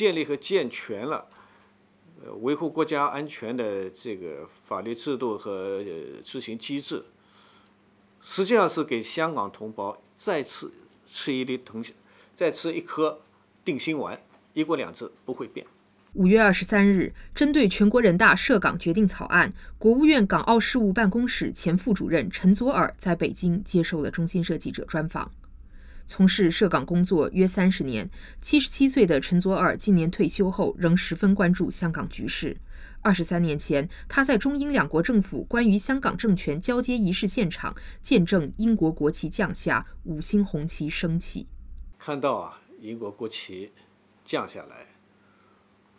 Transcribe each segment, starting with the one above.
建立和健全了，呃，维护国家安全的这个法律制度和执行机制，实际上是给香港同胞再次吃一粒同，再吃一颗定心丸，一国两制不会变。五月二十三日，针对全国人大涉港决定草案，国务院港澳事务办公室前副主任陈佐尔在北京接受了中新社记者专访。从事涉港工作约三十年，七十七岁的陈佐尔今年退休后仍十分关注香港局势。二十三年前，他在中英两国政府关于香港政权交接仪式现场，见证英国国旗降下，五星红旗升起。看到啊，英国国旗降下来，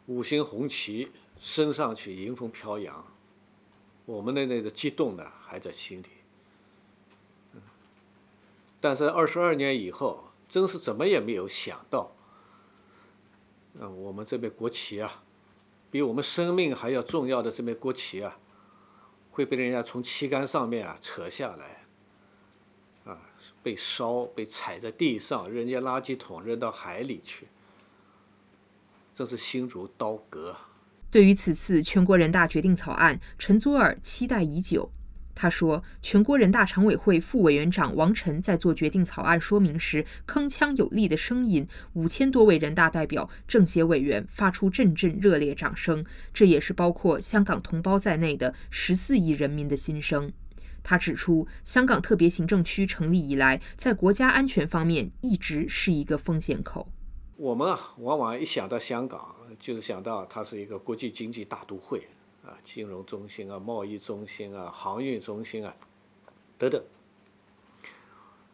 五星红旗升上去，迎风飘扬，我们的那个激动呢，还在心里。但是二十二年以后，真是怎么也没有想到，嗯，我们这边国旗啊，比我们生命还要重要的这面国旗啊，会被人家从旗杆上面啊扯下来，啊，被烧、被踩在地上，扔进垃圾桶，扔到海里去，真是心如刀割。对于此次全国人大决定草案，陈祖尔期待已久。他说，全国人大常委会副委员长王晨在做决定草案说明时，铿锵有力的声音，五千多位人大代表、政协委员发出阵阵热烈掌声，这也是包括香港同胞在内的十四亿人民的心声。他指出，香港特别行政区成立以来，在国家安全方面一直是一个风险口。我们啊，往往一想到香港，就是想到它是一个国际经济大都会。啊，金融中心啊，贸易中心啊，航运中心啊，等等，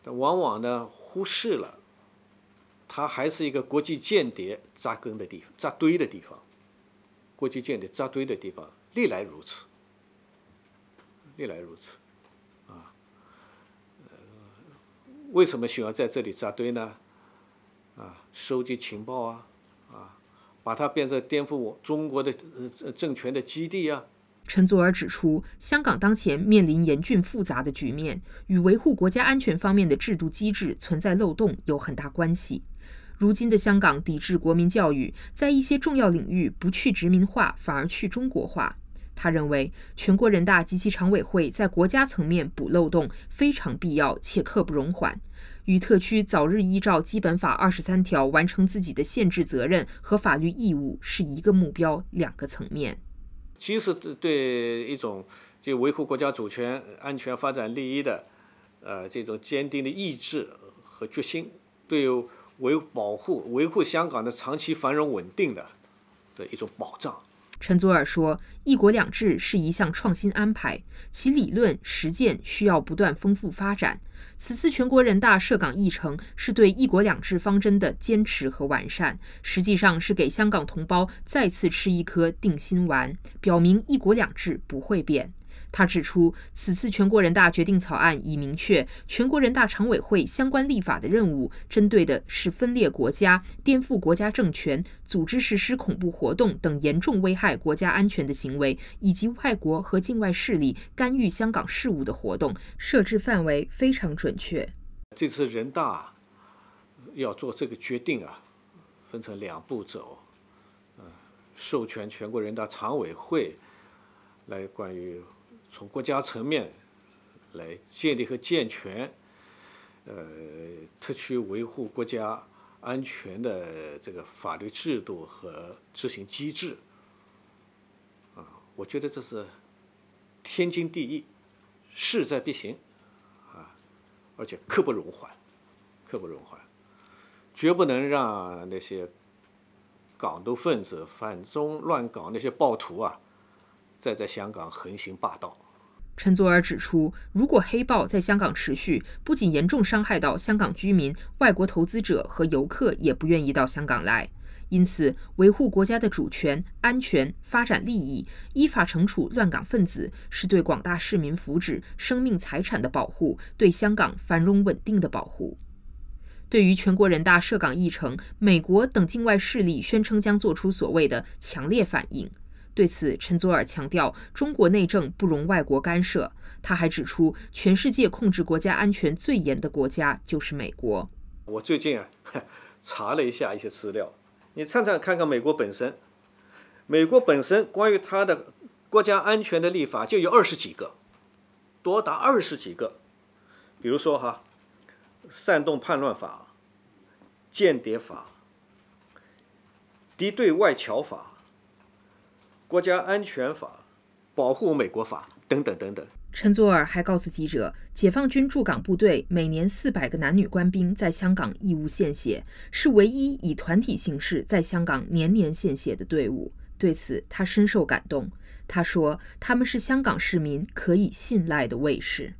但往往呢忽视了，它还是一个国际间谍扎根的地方、扎堆的地方，国际间谍扎堆的地方历来如此，历来如此，啊，为什么需要在这里扎堆呢？啊，收集情报啊。把它变成颠覆我中国的呃政权的基地呀。陈祖儿指出，香港当前面临严峻复杂的局面，与维护国家安全方面的制度机制存在漏洞有很大关系。如今的香港抵制国民教育，在一些重要领域不去殖民化，反而去中国化。他认为，全国人大及其常委会在国家层面补漏洞非常必要，且刻不容缓。与特区早日依照基本法二十三条完成自己的限制责任和法律义务是一个目标，两个层面。其实对一种就维护国家主权、安全、发展利益的，呃，这种坚定的意志和决心，对维保护、维护香港的长期繁荣稳定的的一种保障。陈祖尔说：“一国两制是一项创新安排，其理论实践需要不断丰富发展。此次全国人大涉港议程是对‘一国两制’方针的坚持和完善，实际上是给香港同胞再次吃一颗定心丸，表明‘一国两制’不会变。”他指出，此次全国人大决定草案已明确全国人大常委会相关立法的任务，针对的是分裂国家、颠覆国家政权、组织实施恐怖活动等严重危害国家安全的行为，以及外国和境外势力干预香港事务的活动，设置范围非常准确。这次人大要做这个决定啊，分成两步走，嗯，授权全国人大常委会来关于。从国家层面来建立和健全，呃，特区维护国家安全的这个法律制度和执行机制，啊，我觉得这是天经地义，势在必行，啊，而且刻不容缓，刻不容缓，绝不能让那些港独分子、反中乱港那些暴徒啊，再在香港横行霸道。陈佐尔指出，如果黑暴在香港持续，不仅严重伤害到香港居民、外国投资者和游客，也不愿意到香港来。因此，维护国家的主权、安全、发展利益，依法惩处乱港分子，是对广大市民福祉、生命财产的保护，对香港繁荣稳定的保护。对于全国人大涉港议程，美国等境外势力宣称将做出所谓的强烈反应。对此，陈祖尔强调，中国内政不容外国干涉。他还指出，全世界控制国家安全最严的国家就是美国。我最近啊，查了一下一些资料，你看看，看看美国本身，美国本身关于它的国家安全的立法就有二十几个，多达二十几个。比如说哈，煽动叛乱法、间谍法、敌对外侨法。国家安全法、保护美国法等等等等。陈佐尔还告诉记者，解放军驻港部队每年四百个男女官兵在香港义务献血，是唯一以团体形式在香港年年献血的队伍。对此，他深受感动。他说：“他们是香港市民可以信赖的卫士。”